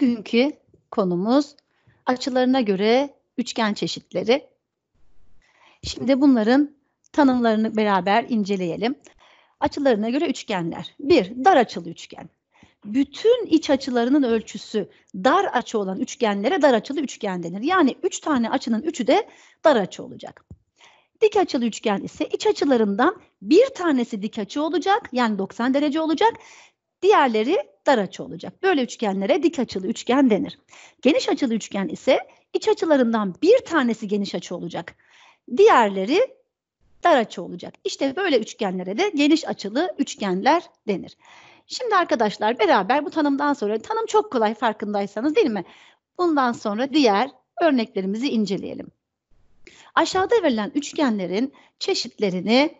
Bugünkü konumuz açılarına göre üçgen çeşitleri. Şimdi bunların tanımlarını beraber inceleyelim. Açılarına göre üçgenler. Bir, dar açılı üçgen. Bütün iç açılarının ölçüsü dar açı olan üçgenlere dar açılı üçgen denir. Yani üç tane açının üçü de dar açı olacak. Dik açılı üçgen ise iç açılarından bir tanesi dik açı olacak. Yani 90 derece olacak. Diğerleri dar açı olacak. Böyle üçgenlere dik açılı üçgen denir. Geniş açılı üçgen ise iç açılarından bir tanesi geniş açı olacak. Diğerleri dar açı olacak. İşte böyle üçgenlere de geniş açılı üçgenler denir. Şimdi arkadaşlar beraber bu tanımdan sonra tanım çok kolay farkındaysanız değil mi? Bundan sonra diğer örneklerimizi inceleyelim. Aşağıda verilen üçgenlerin çeşitlerini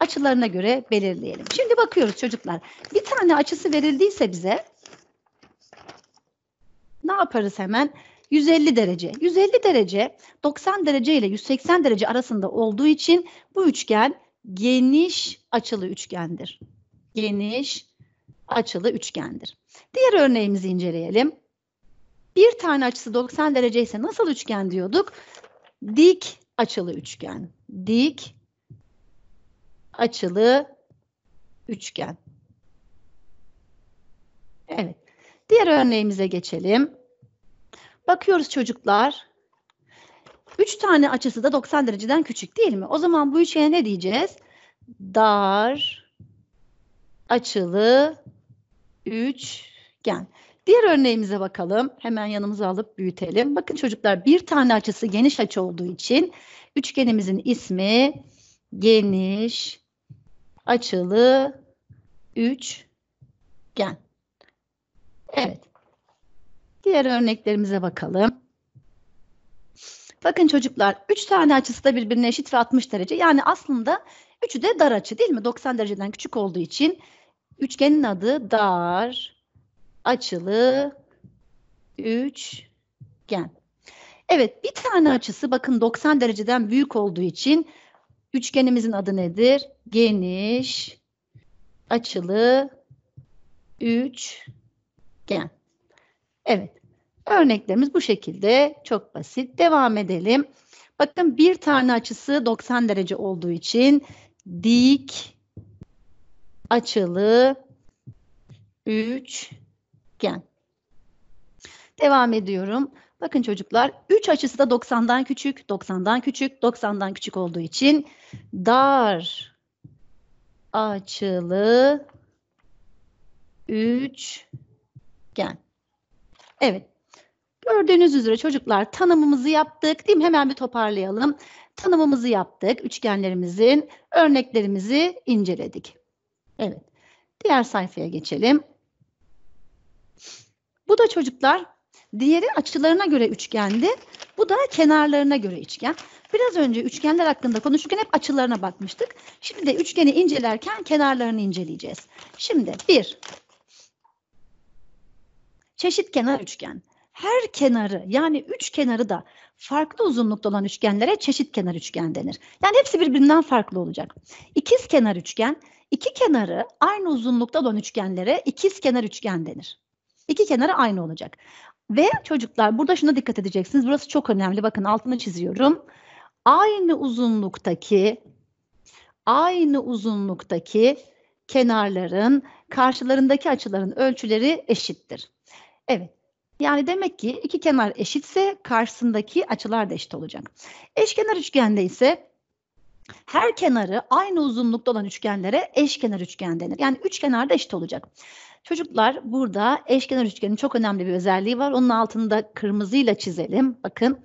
açılarına göre belirleyelim. Şimdi bakıyoruz çocuklar. Bir tane açısı verildiyse bize ne yaparız hemen? 150 derece. 150 derece 90 derece ile 180 derece arasında olduğu için bu üçgen geniş açılı üçgendir. Geniş açılı üçgendir. Diğer örneğimizi inceleyelim. Bir tane açısı 90 derece ise nasıl üçgen diyorduk? Dik açılı üçgen. Dik açılı üçgen. Evet. Diğer örneğimize geçelim. Bakıyoruz çocuklar. Üç tane açısı da 90 dereceden küçük değil mi? O zaman bu üçgene ne diyeceğiz? Dar açılı üçgen. Diğer örneğimize bakalım. Hemen yanımıza alıp büyütelim. Bakın çocuklar bir tane açısı geniş açı olduğu için üçgenimizin ismi geniş açılı üçgen. Evet. Diğer örneklerimize bakalım. Bakın çocuklar 3 tane açısı da birbirine eşit ve 60 derece. Yani aslında üçü de dar açı değil mi? 90 dereceden küçük olduğu için üçgenin adı dar açılı üçgen. Evet bir tane açısı bakın 90 dereceden büyük olduğu için Üçgenimizin adı nedir? Geniş açılı üçgen. Evet. Örneklerimiz bu şekilde çok basit. Devam edelim. Bakın bir tane açısı 90 derece olduğu için dik açılı üçgen. Devam ediyorum. Bakın çocuklar 3 açısı da 90'dan küçük, 90'dan küçük, 90'dan küçük olduğu için dar açılı üçgen. Evet. Gördüğünüz üzere çocuklar tanımımızı yaptık. Değil mi? Hemen bir toparlayalım. Tanımımızı yaptık. Üçgenlerimizin örneklerimizi inceledik. Evet. Diğer sayfaya geçelim. Bu da çocuklar Diğeri açılarına göre üçgendi. Bu da kenarlarına göre üçgen. Biraz önce üçgenler hakkında konuşurken hep açılarına bakmıştık. Şimdi de üçgeni incelerken kenarlarını inceleyeceğiz. Şimdi bir, çeşit kenar üçgen. Her kenarı yani üç kenarı da farklı uzunlukta olan üçgenlere çeşit kenar üçgen denir. Yani hepsi birbirinden farklı olacak. İkiz kenar üçgen, iki kenarı aynı uzunlukta olan üçgenlere ikiz kenar üçgen denir. İki kenarı aynı olacak. Ve çocuklar burada şuna dikkat edeceksiniz. Burası çok önemli. Bakın altını çiziyorum. Aynı uzunluktaki aynı uzunluktaki kenarların karşılarındaki açıların ölçüleri eşittir. Evet. Yani demek ki iki kenar eşitse karşısındaki açılar da eşit olacak. Eşkenar üçgende ise her kenarı aynı uzunlukta olan üçgenlere eşkenar üçgen denir. Yani üç kenar da eşit olacak. Çocuklar burada eşkenar üçgenin çok önemli bir özelliği var. Onun altında kırmızıyla çizelim. Bakın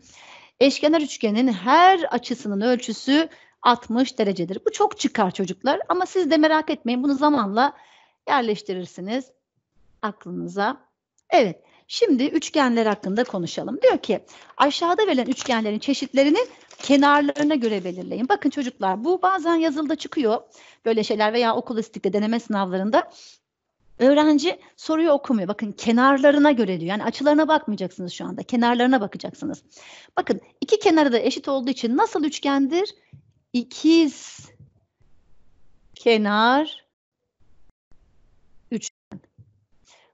eşkenar üçgenin her açısının ölçüsü 60 derecedir. Bu çok çıkar çocuklar ama siz de merak etmeyin bunu zamanla yerleştirirsiniz aklınıza. Evet şimdi üçgenler hakkında konuşalım. Diyor ki aşağıda verilen üçgenlerin çeşitlerini kenarlarına göre belirleyin. Bakın çocuklar bu bazen yazılıda çıkıyor böyle şeyler veya okul istikte deneme sınavlarında Öğrenci soruyu okumuyor. Bakın kenarlarına göre diyor. Yani açılarına bakmayacaksınız şu anda. Kenarlarına bakacaksınız. Bakın iki kenarı da eşit olduğu için nasıl üçgendir? İkiz kenar üçgen.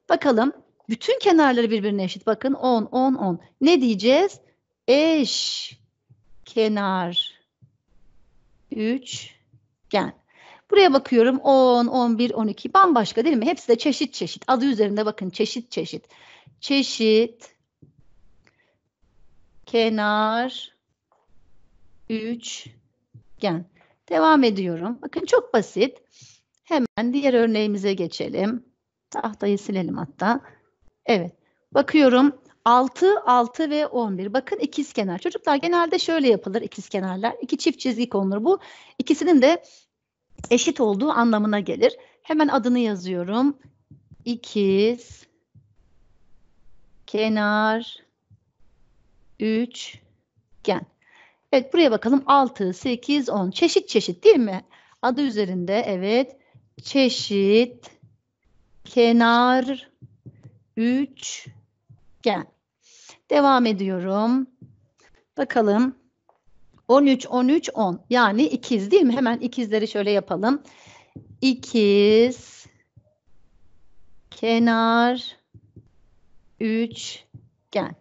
Bakalım bütün kenarları birbirine eşit. Bakın 10, 10, 10. Ne diyeceğiz? Eş kenar üçgen. Buraya bakıyorum 10, 11, 12 bambaşka değil mi? Hepsi de çeşit çeşit. Adı üzerinde bakın çeşit çeşit. Çeşit kenar 3 üçgen. Devam ediyorum. Bakın çok basit. Hemen diğer örneğimize geçelim. Tahtayı silelim hatta. Evet. Bakıyorum 6, 6 ve 11. Bakın ikiz kenar. Çocuklar genelde şöyle yapılır ikiz kenarlar. İki çift çizgi konulur bu. İkisinin de eşit olduğu anlamına gelir. Hemen adını yazıyorum. İkiz kenar üçgen. Evet buraya bakalım 6, 8, 10 çeşit çeşit değil mi? Adı üzerinde evet çeşit kenar üçgen. Devam ediyorum. Bakalım 13, 13, 10. Yani ikiz değil mi? Hemen ikizleri şöyle yapalım. İkiz, kenar, üçgen.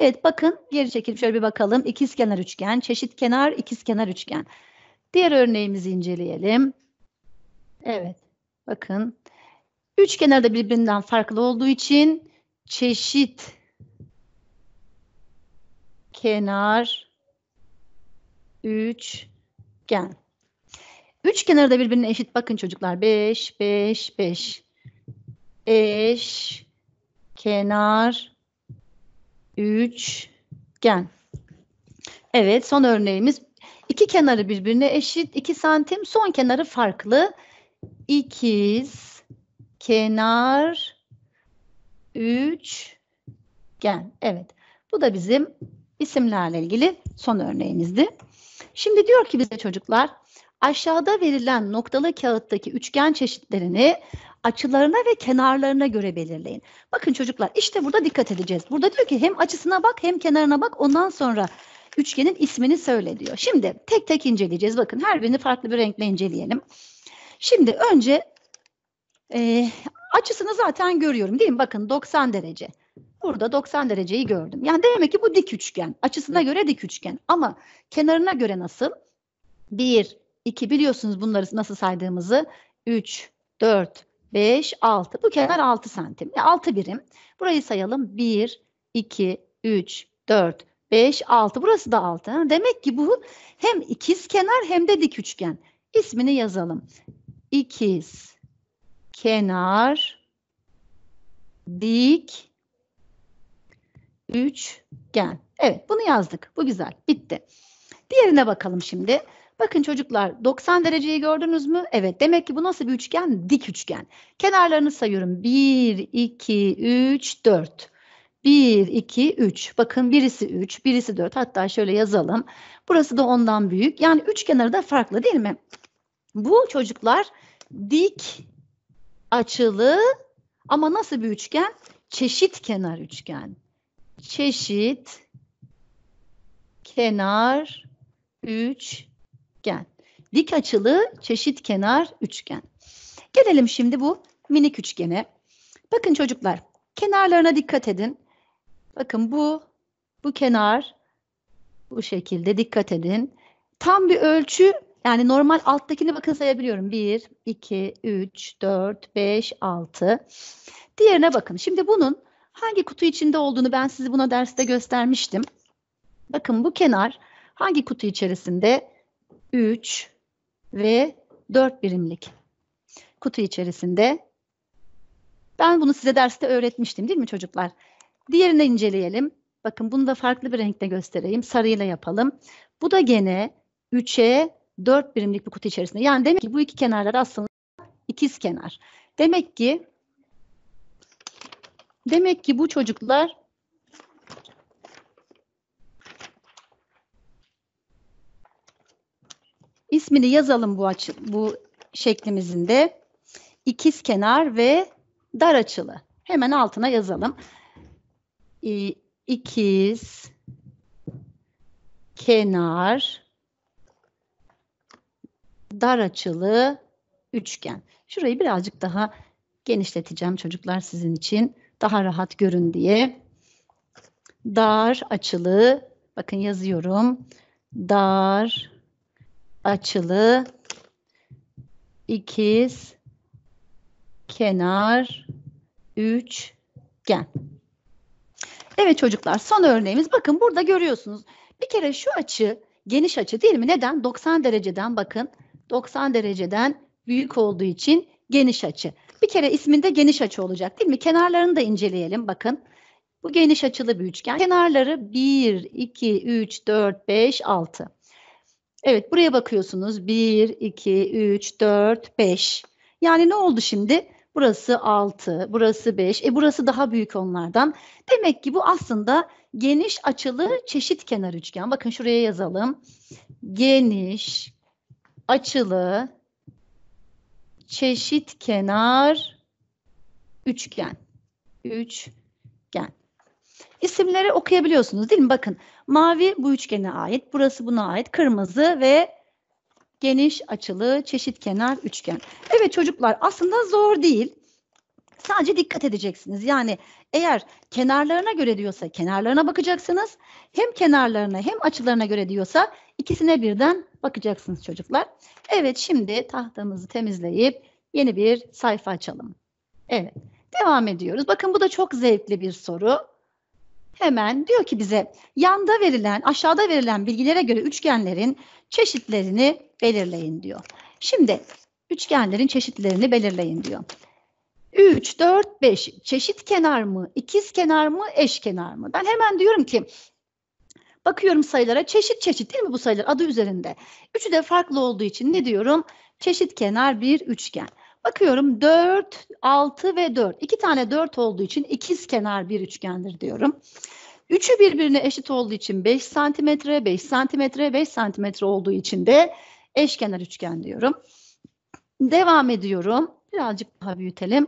Evet bakın geri çekip şöyle bir bakalım. İkiz kenar üçgen, çeşit kenar, ikiz kenar üçgen. Diğer örneğimizi inceleyelim. Evet bakın. Üç kenar da birbirinden farklı olduğu için çeşit kenar üçgen. Üç kenarı da birbirine eşit. Bakın çocuklar. Beş, beş, beş. Eş, kenar, üçgen. Evet son örneğimiz. İki kenarı birbirine eşit. iki santim. Son kenarı farklı. İkiz, kenar, üçgen. Evet. Bu da bizim isimlerle ilgili son örneğimizdi. Şimdi diyor ki bize çocuklar aşağıda verilen noktalı kağıttaki üçgen çeşitlerini açılarına ve kenarlarına göre belirleyin. Bakın çocuklar işte burada dikkat edeceğiz. Burada diyor ki hem açısına bak hem kenarına bak ondan sonra üçgenin ismini söyle diyor. Şimdi tek tek inceleyeceğiz. Bakın her birini farklı bir renkle inceleyelim. Şimdi önce e, açısını zaten görüyorum değil mi? Bakın 90 derece. Burada 90 dereceyi gördüm. Yani demek ki bu dik üçgen. Açısına göre dik üçgen. Ama kenarına göre nasıl? 1, 2 biliyorsunuz bunları nasıl saydığımızı. 3, 4, 5, 6. Bu kenar 6 santim. 6 e, birim. Burayı sayalım. 1, 2, 3, 4, 5, 6. Burası da 6. Demek ki bu hem ikiz kenar hem de dik üçgen. İsmini yazalım. İkiz kenar dik üçgen. Evet bunu yazdık. Bu güzel. Bitti. Diğerine bakalım şimdi. Bakın çocuklar 90 dereceyi gördünüz mü? Evet demek ki bu nasıl bir üçgen? Dik üçgen. Kenarlarını sayıyorum. 1, 2, 3, 4. 1, 2, 3. Bakın birisi 3, birisi 4. Hatta şöyle yazalım. Burası da ondan büyük. Yani üç kenarı da farklı değil mi? Bu çocuklar dik açılı ama nasıl bir üçgen? Çeşit kenar üçgen çeşit kenar üçgen. Dik açılı çeşit kenar üçgen. Gelelim şimdi bu minik üçgene. Bakın çocuklar kenarlarına dikkat edin. Bakın bu bu kenar bu şekilde dikkat edin. Tam bir ölçü yani normal alttakini bakın sayabiliyorum. 1, 2, 3, 4, 5, 6. Diğerine bakın. Şimdi bunun Hangi kutu içinde olduğunu ben sizi buna derste göstermiştim. Bakın bu kenar hangi kutu içerisinde? 3 ve 4 birimlik kutu içerisinde. Ben bunu size derste öğretmiştim değil mi çocuklar? Diğerini inceleyelim. Bakın bunu da farklı bir renkte göstereyim. Sarıyla yapalım. Bu da gene 3'e 4 birimlik bir kutu içerisinde. Yani demek ki bu iki kenarlar aslında ikiz kenar. Demek ki Demek ki bu çocuklar ismini yazalım bu açı, bu şeklimizin de ikiz kenar ve dar açılı. Hemen altına yazalım. İ, ikiz kenar dar açılı üçgen. Şurayı birazcık daha genişleteceğim çocuklar sizin için daha rahat görün diye. Dar açılı, bakın yazıyorum. Dar açılı ikiz kenar üçgen. Evet çocuklar son örneğimiz bakın burada görüyorsunuz. Bir kere şu açı geniş açı değil mi? Neden? 90 dereceden bakın. 90 dereceden büyük olduğu için geniş açı. Bir kere isminde geniş açı olacak değil mi? Kenarlarını da inceleyelim bakın. Bu geniş açılı bir üçgen. Kenarları 1, 2, 3, 4, 5, 6. Evet buraya bakıyorsunuz. 1, 2, 3, 4, 5. Yani ne oldu şimdi? Burası 6, burası 5. E burası daha büyük onlardan. Demek ki bu aslında geniş açılı çeşit kenar üçgen. Bakın şuraya yazalım. Geniş açılı çeşit kenar üçgen. Üçgen. İsimleri okuyabiliyorsunuz değil mi? Bakın mavi bu üçgene ait, burası buna ait, kırmızı ve geniş açılı çeşit kenar üçgen. Evet çocuklar aslında zor değil. Sadece dikkat edeceksiniz. Yani eğer kenarlarına göre diyorsa kenarlarına bakacaksınız. Hem kenarlarına hem açılarına göre diyorsa ikisine birden bakacaksınız çocuklar. Evet şimdi tahtamızı temizleyip yeni bir sayfa açalım. Evet devam ediyoruz. Bakın bu da çok zevkli bir soru. Hemen diyor ki bize yanda verilen aşağıda verilen bilgilere göre üçgenlerin çeşitlerini belirleyin diyor. Şimdi üçgenlerin çeşitlerini belirleyin diyor. 3, 4, 5 çeşit kenar mı, ikiz kenar mı, eş kenar mı? Ben hemen diyorum ki bakıyorum sayılara çeşit çeşit değil mi bu sayılar adı üzerinde. Üçü de farklı olduğu için ne diyorum? Çeşit kenar bir üçgen. Bakıyorum 4, 6 ve 4. İki tane 4 olduğu için ikiz kenar bir üçgendir diyorum. Üçü birbirine eşit olduğu için 5 santimetre, 5 santimetre, 5 santimetre olduğu için de eşkenar üçgen diyorum. Devam ediyorum. Birazcık daha büyütelim.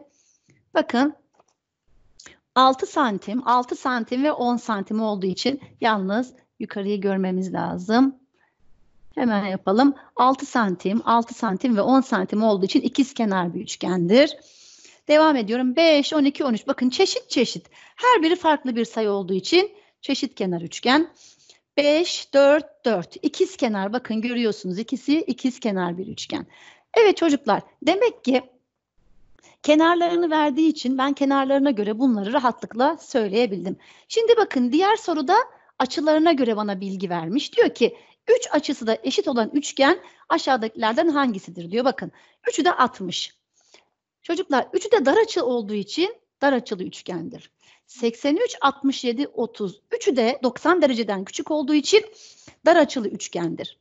Bakın 6 santim, 6 santim ve 10 santim olduğu için yalnız yukarıyı görmemiz lazım. Hemen yapalım. 6 santim, 6 santim ve 10 santim olduğu için ikiz kenar bir üçgendir. Devam ediyorum. 5, 12, 13. Bakın çeşit çeşit. Her biri farklı bir sayı olduğu için çeşit kenar üçgen. 5, 4, 4. İkiz kenar bakın görüyorsunuz ikisi ikiz kenar bir üçgen. Evet çocuklar demek ki Kenarlarını verdiği için ben kenarlarına göre bunları rahatlıkla söyleyebildim. Şimdi bakın diğer soruda açılarına göre bana bilgi vermiş. Diyor ki 3 açısı da eşit olan üçgen aşağıdakilerden hangisidir diyor. Bakın 3'ü de 60. Çocuklar 3'ü de dar açı olduğu için dar açılı üçgendir. 83, 67, 30. Üçü de 90 dereceden küçük olduğu için dar açılı üçgendir.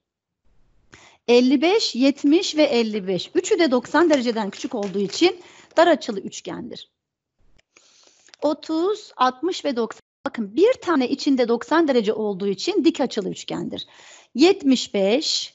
55, 70 ve 55. Üçü de 90 dereceden küçük olduğu için dar açılı üçgendir. 30, 60 ve 90. Bakın bir tane içinde 90 derece olduğu için dik açılı üçgendir. 75,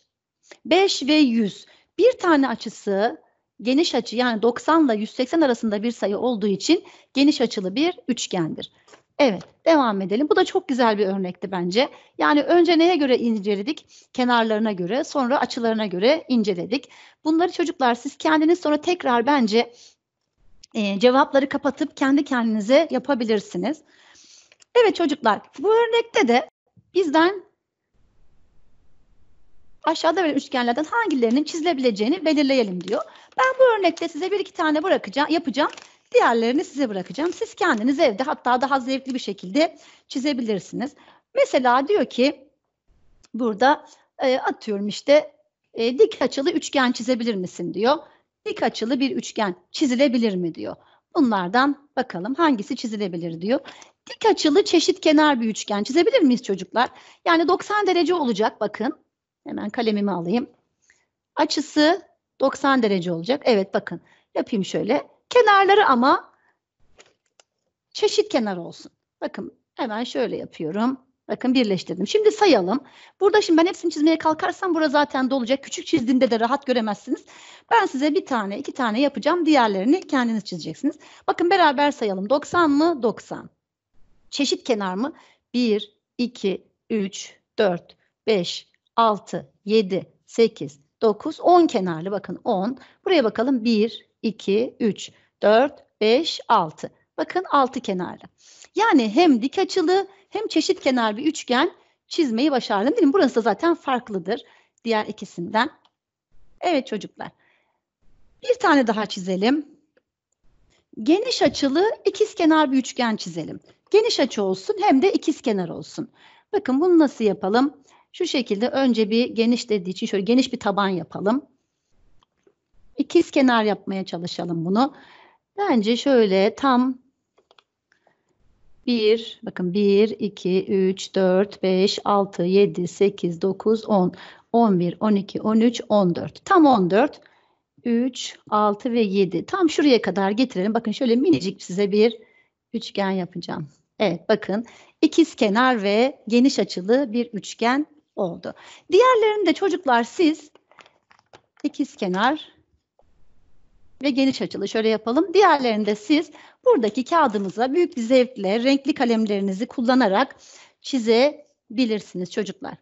5 ve 100. Bir tane açısı geniş açı yani 90 ile 180 arasında bir sayı olduğu için geniş açılı bir üçgendir. Evet devam edelim. Bu da çok güzel bir örnekti bence. Yani önce neye göre inceledik? Kenarlarına göre sonra açılarına göre inceledik. Bunları çocuklar siz kendiniz sonra tekrar bence e, cevapları kapatıp kendi kendinize yapabilirsiniz. Evet çocuklar bu örnekte de bizden aşağıda verilen üçgenlerden hangilerinin çizilebileceğini belirleyelim diyor. Ben bu örnekte size bir iki tane bırakacağım, yapacağım. Diğerlerini size bırakacağım. Siz kendiniz evde hatta daha zevkli bir şekilde çizebilirsiniz. Mesela diyor ki burada e, atıyorum işte e, dik açılı üçgen çizebilir misin diyor dik açılı bir üçgen çizilebilir mi diyor. Bunlardan bakalım hangisi çizilebilir diyor. Dik açılı çeşit kenar bir üçgen çizebilir miyiz çocuklar? Yani 90 derece olacak bakın. Hemen kalemimi alayım. Açısı 90 derece olacak. Evet bakın yapayım şöyle. Kenarları ama çeşit kenar olsun. Bakın hemen şöyle yapıyorum. Bakın birleştirdim. Şimdi sayalım. Burada şimdi ben hepsini çizmeye kalkarsam burada zaten dolacak. Küçük çizdiğimde de rahat göremezsiniz. Ben size bir tane, iki tane yapacağım. Diğerlerini kendiniz çizeceksiniz. Bakın beraber sayalım. 90 mı? 90. Çeşit kenar mı? 1, 2, 3, 4, 5, 6, 7, 8, 9, 10 kenarlı. Bakın 10. Buraya bakalım. 1, 2, 3, 4, 5, 6. Bakın altı kenarlı. Yani hem dik açılı hem çeşit kenar bir üçgen çizmeyi başardım değil mi? Burası da zaten farklıdır diğer ikisinden. Evet çocuklar. Bir tane daha çizelim. Geniş açılı ikiz kenar bir üçgen çizelim. Geniş açı olsun hem de ikiz kenar olsun. Bakın bunu nasıl yapalım? Şu şekilde önce bir geniş dediği için şöyle geniş bir taban yapalım. İkiz kenar yapmaya çalışalım bunu. Bence şöyle tam 1, bakın 1, 2, 3, 4, 5, 6, 7, 8, 9, 10, 11, 12, 13, 14. Tam 14. 3, 6 ve 7. Tam şuraya kadar getirelim. Bakın şöyle minicik size bir üçgen yapacağım. Evet bakın ikiz kenar ve geniş açılı bir üçgen oldu. Diğerlerini de çocuklar siz ikiz kenar ve geniş açılı şöyle yapalım. Diğerlerinde siz buradaki kağıdınıza büyük bir zevkle renkli kalemlerinizi kullanarak çizebilirsiniz çocuklar.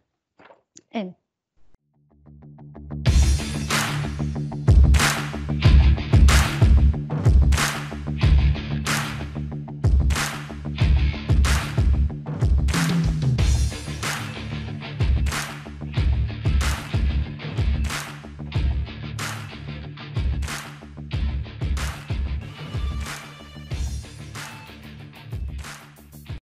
Evet.